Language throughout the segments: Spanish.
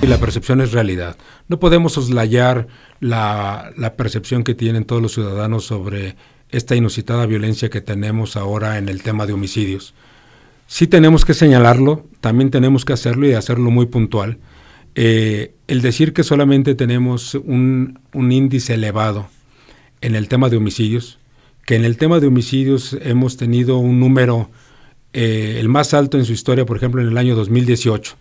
Y la percepción es realidad. No podemos soslayar la, percepción que tienen todos los ciudadanos sobre esta inusitada violencia que tenemos ahora en el tema de homicidios. Sí tenemos que señalarlo, también tenemos que hacerlo y hacerlo muy puntual. Eh, el decir que solamente tenemos un, índice elevado en el tema de homicidios, que en el tema de homicidios hemos tenido un número eh, el más alto en su historia, por ejemplo, en el año 2018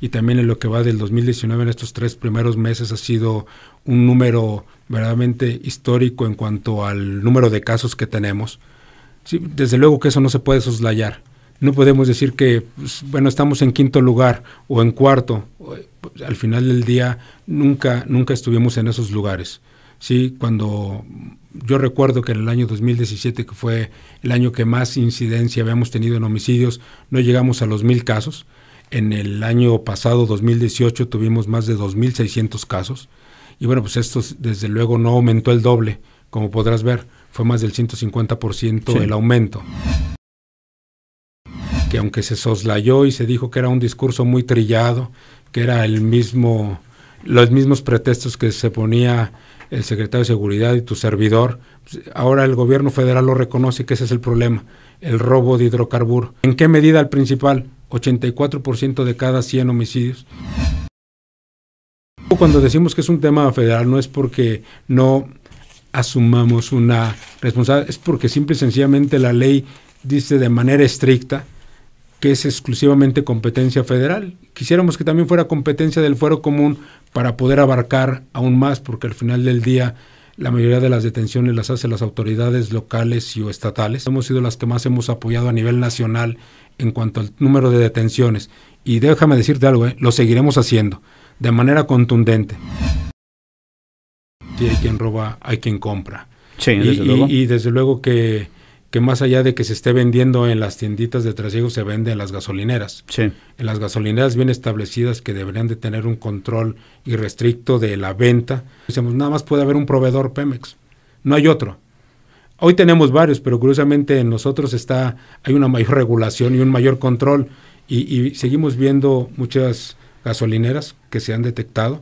y también en lo que va del 2019 en estos tres primeros meses ha sido un número verdaderamente histórico en cuanto al número de casos que tenemos. Sí, desde luego que eso no se puede soslayar. No podemos decir que, pues, bueno, estamos en quinto lugar o en cuarto. Al final del día nunca, nunca estuvimos en esos lugares. Sí, cuando yo recuerdo que en el año 2017, que fue el año que más incidencia habíamos tenido en homicidios, no llegamos a los mil casos en el año pasado, 2018, tuvimos más de 2.600 casos. Y bueno, pues esto desde luego no aumentó el doble, como podrás ver, fue más del 150% el aumento. Que aunque se soslayó y se dijo que era un discurso muy trillado, que era el mismo, los mismos pretextos que se ponía el secretario de Seguridad y tu servidor, pues, ahora el gobierno federal lo reconoce que ese es el problema, el robo de hidrocarburos. ¿En qué medida el principal? 84% de cada 100 homicidios. Cuando decimos que es un tema federal no es porque no asumamos una responsabilidad, es porque simple y sencillamente la ley dice de manera estricta que es exclusivamente competencia federal. Quisiéramos que también fuera competencia del fuero común para poder abarcar aún más, porque al final del día la mayoría de las detenciones las hacen las autoridades locales y o estatales. Hemos sido las que más hemos apoyado a nivel nacional en cuanto al número de detenciones. Y déjame decirte algo, ¿eh? lo seguiremos haciendo de manera contundente. Si hay quien roba, hay quien compra. Sí, y desde luego que que más allá de que se esté vendiendo en las tienditas de trasiego, se vende en las gasolineras. En las gasolineras bien establecidas que deberían de tener un control irrestricto de la venta. Decimos, nada más puede haber un proveedor Pemex, no hay otro. Hoy tenemos varios, pero curiosamente en nosotros está, hay una mayor regulación y un mayor control y seguimos viendo muchas gasolineras que se han detectado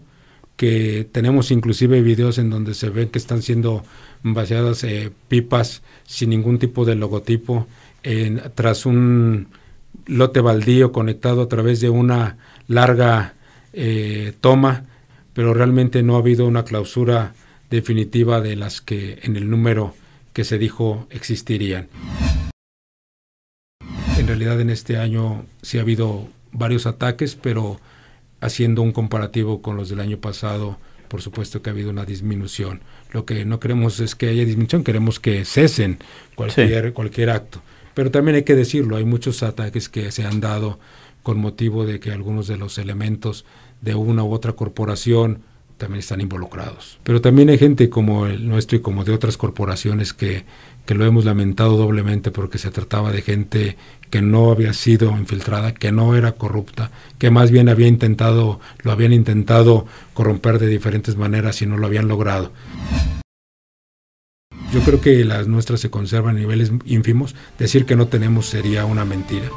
que tenemos inclusive videos en donde se ven que están siendo vaciadas eh, pipas sin ningún tipo de logotipo en tras un lote baldío conectado a través de una larga eh, toma, pero realmente no ha habido una clausura definitiva de las que en el número que se dijo existirían. En realidad en este año sí ha habido varios ataques, pero haciendo un comparativo con los del año pasado, por supuesto que ha habido una disminución. Lo que no queremos es que haya disminución, queremos que cesen cualquier, cualquier acto. Pero también hay que decirlo, hay muchos ataques que se han dado con motivo de que algunos de los elementos de una u otra corporación también están involucrados. Pero también hay gente como el nuestro y como de otras corporaciones que, que lo hemos lamentado doblemente porque se trataba de gente que no había sido infiltrada, que no era corrupta, que más bien había intentado, lo habían intentado corromper de diferentes maneras y no lo habían logrado. Yo creo que las nuestras se conservan a niveles ínfimos. Decir que no tenemos sería una mentira.